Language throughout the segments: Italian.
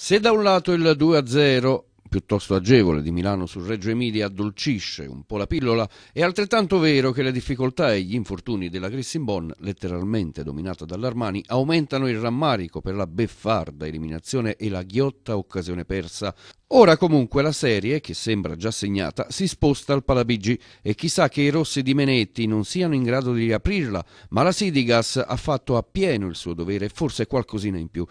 Se da un lato il 2-0 piuttosto agevole di Milano sul Reggio Emilia addolcisce un po' la pillola, è altrettanto vero che le difficoltà e gli infortuni della Crissimbon, letteralmente dominata dall'Armani, aumentano il rammarico per la beffarda eliminazione e la ghiotta occasione persa. Ora comunque la serie, che sembra già segnata, si sposta al Palabigi e chissà che i rossi di Menetti non siano in grado di riaprirla, ma la Sidigas ha fatto appieno il suo dovere e forse qualcosina in più.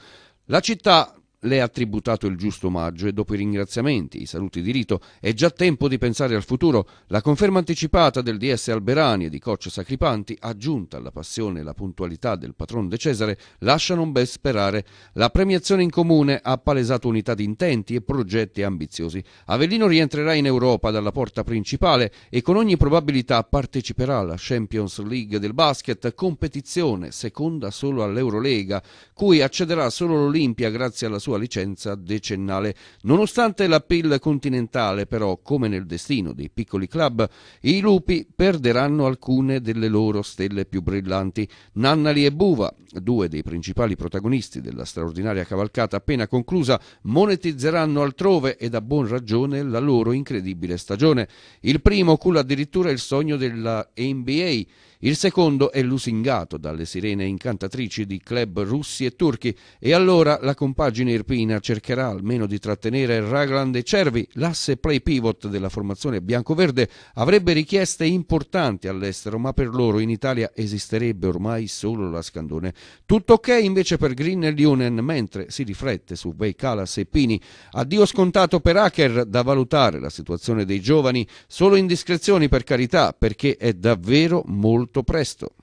La città le ha tributato il giusto omaggio e dopo i ringraziamenti, i saluti di rito, è già tempo di pensare al futuro. La conferma anticipata del DS Alberani e di Coccio Sacripanti, aggiunta alla passione e alla puntualità del patron De Cesare, lasciano un bel sperare. La premiazione in comune ha palesato unità di intenti e progetti ambiziosi. Avellino rientrerà in Europa dalla porta principale e con ogni probabilità parteciperà alla Champions League del basket, competizione seconda solo all'Eurolega, cui accederà solo l'Olimpia grazie alla sua sua licenza decennale. Nonostante la PIL continentale, però, come nel destino dei piccoli club, i lupi perderanno alcune delle loro stelle più brillanti. Nannali e Buva, due dei principali protagonisti della straordinaria cavalcata appena conclusa, monetizzeranno altrove e da buon ragione la loro incredibile stagione. Il primo culla addirittura il sogno della NBA, il secondo è lusingato dalle sirene incantatrici di club russi e turchi e allora la compagine Irpina cercherà almeno di trattenere Ragland e Cervi, l'asse play pivot della formazione biancoverde avrebbe richieste importanti all'estero, ma per loro in Italia esisterebbe ormai solo la Scandone. Tutto ok invece per Green e Lunen, mentre si riflette su Veicalas e Pini. Addio scontato per Hacker, da valutare la situazione dei giovani, solo indiscrezioni per carità, perché è davvero molto presto.